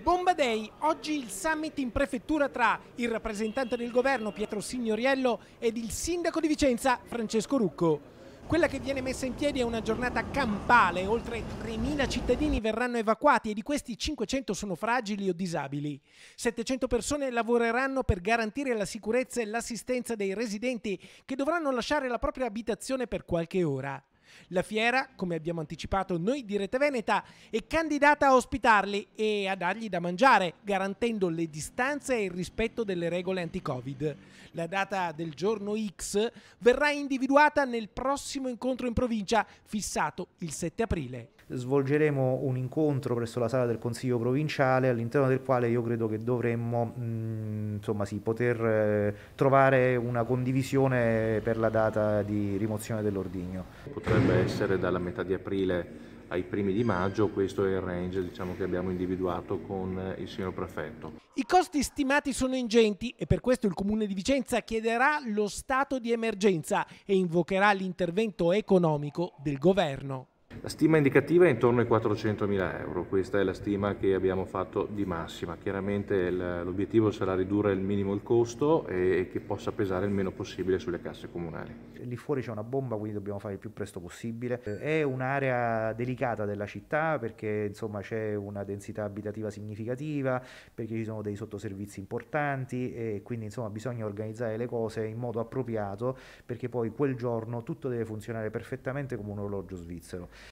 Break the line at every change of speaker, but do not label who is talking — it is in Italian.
Bomba Day, oggi il summit in prefettura tra il rappresentante del governo Pietro Signoriello ed il sindaco di Vicenza Francesco Rucco. Quella che viene messa in piedi è una giornata campale, oltre 3.000 cittadini verranno evacuati e di questi 500 sono fragili o disabili. 700 persone lavoreranno per garantire la sicurezza e l'assistenza dei residenti che dovranno lasciare la propria abitazione per qualche ora. La fiera, come abbiamo anticipato noi di Rete Veneta, è candidata a ospitarli e a dargli da mangiare, garantendo le distanze e il rispetto delle regole anti-Covid. La data del giorno X verrà individuata nel prossimo incontro in provincia, fissato il 7 aprile.
Svolgeremo un incontro presso la sala del Consiglio provinciale, all'interno del quale io credo che dovremmo mm, insomma, sì, poter eh, trovare una condivisione per la data di rimozione dell'ordigno.
Potremmo dovrebbe essere dalla metà di aprile ai primi di maggio, questo è il range diciamo, che abbiamo individuato con eh, il signor prefetto.
I costi stimati sono ingenti e per questo il comune di Vicenza chiederà lo stato di emergenza e invocherà l'intervento economico del governo.
La stima indicativa è intorno ai 400.000 euro, questa è la stima che abbiamo fatto di massima. Chiaramente l'obiettivo sarà ridurre al minimo il costo e che possa pesare il meno possibile sulle casse comunali.
Lì fuori c'è una bomba, quindi dobbiamo fare il più presto possibile. Eh, è un'area delicata della città perché c'è una densità abitativa significativa, perché ci sono dei sottoservizi importanti e quindi insomma, bisogna organizzare le cose in modo appropriato perché poi quel giorno tutto deve funzionare perfettamente come un orologio svizzero.